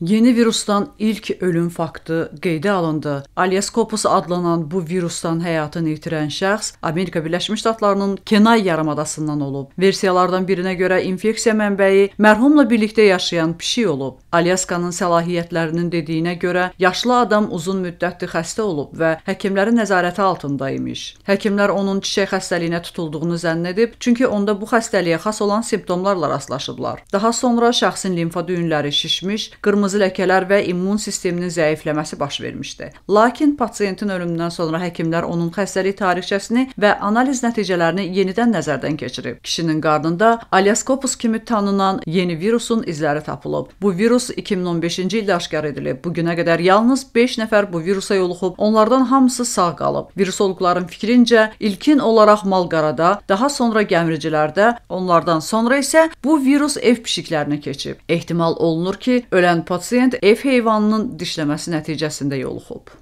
Yeni virusdan ilk ölüm faktı qeydə alındı. Aliaskopus adlanan bu virusdan həyatını itirən şəxs Amerika Birləşmiş Ştatlarının Kenai yarımadasından olub. Versiyalardan birinə görə infeksiya mənbəyi mərhumla birlikdə yaşayan pişik olub. Aliaskanın səlahiyyətlərinin dediyinə görə yaşlı adam uzun müddətli xəstə olub və həkimlərin nəzarəti altında imiş. Həkimlər onun çiçək xəstəliyinə tutulduğunu zənn edib, çünki onda bu xəstəliyə xas olan simptomlarla rastlaşıblar. Daha sonra şəxsin limfa düyünləri şişmiş, qırmızı qırmızı ləkələr və immun sisteminin zəifləməsi baş vermişdi. Lakin pasiyentin ölümündən sonra həkimlər onun xəstəlik tarixçəsini və analiz nəticələrini yenidən nəzərdən keçirib. Kişinin qarnında Aliaskopus kimi tanınan yeni virusun izləri tapılıb. Bu virus 2015-ci ildə aşkar edilib. Bu günə qədər yalnız 5 nəfər bu virusa yoluxub, onlardan hamısı sağ qalıb. Virusologların fikrincə, ilkin olaraq malqarada, daha sonra gəmiricilərdə, onlardan sonra isə bu virus ev pişiklərinə keçib. Ehtimal olunur ki, ölən pasiyentin Pasient ev heyvanının dişləməsi nəticəsində yoluxub.